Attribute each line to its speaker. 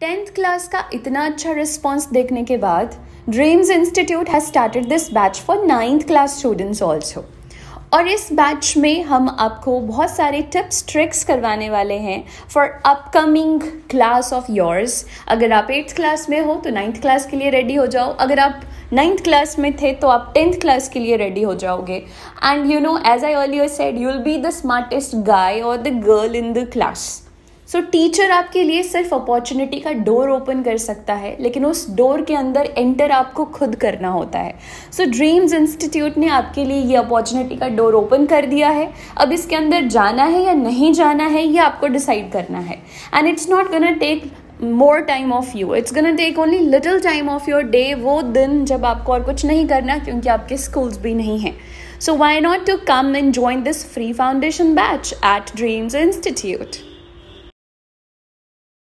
Speaker 1: tenth class का इतना अच्छा रिस्पॉन्स देखने के बाद dreams institute has started this batch for ninth class students also और इस बैच में हम आपको बहुत सारे टिप्स ट्रिक्स करवाने वाले हैं for upcoming class of yours अगर आप एट्थ क्लास में हो तो नाइन्थ क्लास के लिए रेडी हो जाओ अगर आप नाइन्थ क्लास में थे तो आप टेंथ क्लास के लिए रेडी हो जाओगे and you know as I earlier said you will be the smartest guy और the girl in the class so so, teacher आपके लिए सिर्फ अपॉर्चुनिटी का डोर ओपन कर सकता है लेकिन उस डोर के अंदर एंटर आपको खुद करना होता है सो ड्रीम्स इंस्टीट्यूट ने आपके लिए ये अपॉर्चुनिटी का डोर ओपन कर दिया है अब इसके अंदर जाना है या नहीं जाना है ये आपको डिसाइड करना है and it's not gonna take more time of you it's gonna take only little time of your day वो दिन जब आपको और कुछ नहीं करना क्योंकि आपके स्कूल्स भी नहीं हैं so why not to come and join this free foundation batch at Dreams institute